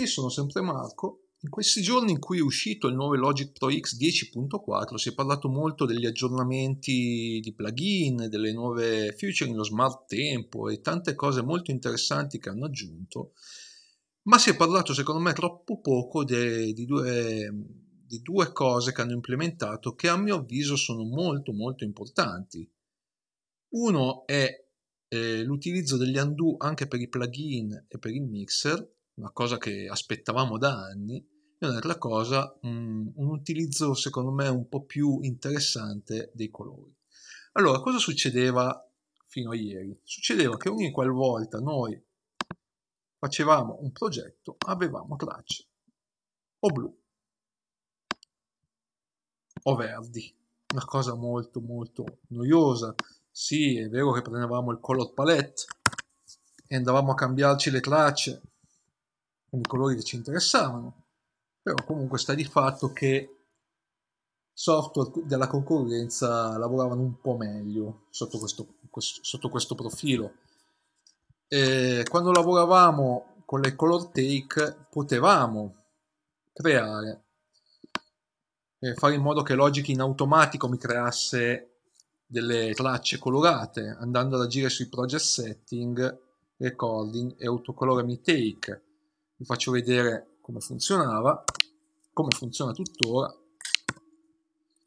Io sono sempre Marco. In questi giorni in cui è uscito il nuovo Logic Pro X 10.4 si è parlato molto degli aggiornamenti di plugin, delle nuove feature lo smart tempo e tante cose molto interessanti che hanno aggiunto, ma si è parlato secondo me troppo poco de, di, due, di due cose che hanno implementato che a mio avviso sono molto molto importanti. Uno è eh, l'utilizzo degli undo anche per i plugin e per il mixer una cosa che aspettavamo da anni, e un'altra cosa, un, mm, un utilizzo secondo me un po' più interessante dei colori. Allora, cosa succedeva fino a ieri? Succedeva che ogni qualvolta noi facevamo un progetto, avevamo tracce o blu o verdi, una cosa molto molto noiosa. Sì, è vero che prendevamo il color palette e andavamo a cambiarci le tracce con i colori che ci interessavano, però comunque sta di fatto che software della concorrenza lavoravano un po' meglio sotto questo, sotto questo profilo. E quando lavoravamo con le color take potevamo creare, fare in modo che Logic in automatico mi creasse delle tracce colorate andando ad agire sui project setting, recording e autocolorami take vi faccio vedere come funzionava, come funziona tuttora.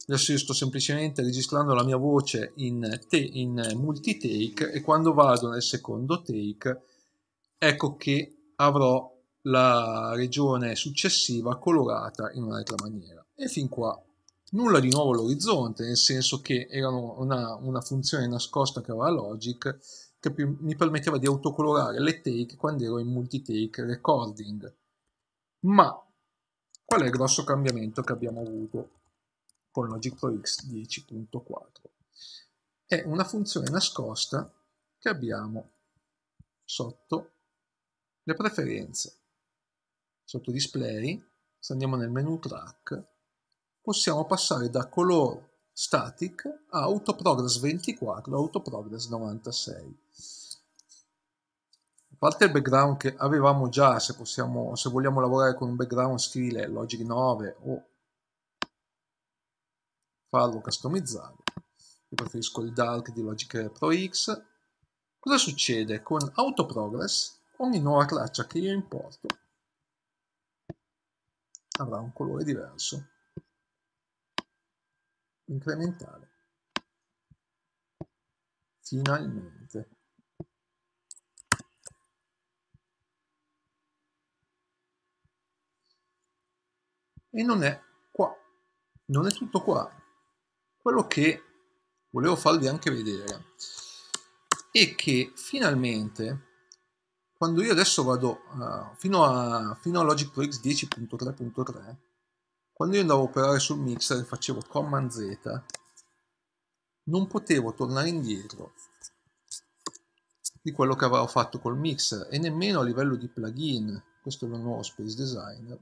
Adesso io sto semplicemente registrando la mia voce in, in multi-take e quando vado nel secondo take ecco che avrò la regione successiva colorata in un'altra maniera. E fin qua nulla di nuovo all'orizzonte, nel senso che era una, una funzione nascosta che aveva Logic che mi permetteva di autocolorare le take quando ero in multitake recording. Ma qual è il grosso cambiamento che abbiamo avuto con Logic Pro X 10.4? È una funzione nascosta che abbiamo sotto le preferenze, sotto display, se andiamo nel menu track, possiamo passare da color static a autoprogress 24 a autoprogress 96 parte il background che avevamo già, se, possiamo, se vogliamo lavorare con un background stile Logic 9 o farlo customizzare, io preferisco il Dark di Logic Pro X, cosa succede? Con Autoprogress ogni nuova traccia che io importo avrà un colore diverso, incrementale, finalmente. E non è qua. Non è tutto qua. Quello che volevo farvi anche vedere è che finalmente quando io adesso vado uh, fino, a, fino a Logic Pro X 10.3.3 quando io andavo a operare sul mixer e facevo command Z non potevo tornare indietro di quello che avevo fatto col mixer e nemmeno a livello di plugin questo è il nuovo Space Designer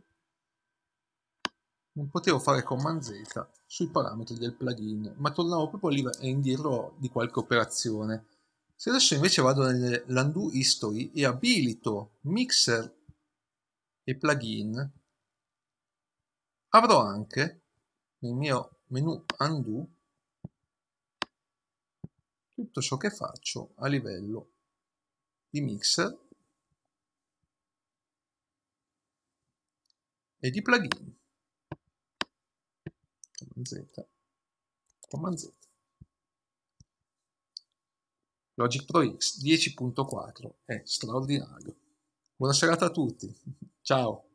non potevo fare command Z sui parametri del plugin, ma tornavo proprio lì e indietro di qualche operazione. Se adesso invece vado nell'undo history e abilito mixer e plugin, avrò anche nel mio menu undo tutto ciò che faccio a livello di mixer e di plugin z, comma z. Logic Pro X 10.4 è straordinario. Buona serata a tutti, ciao!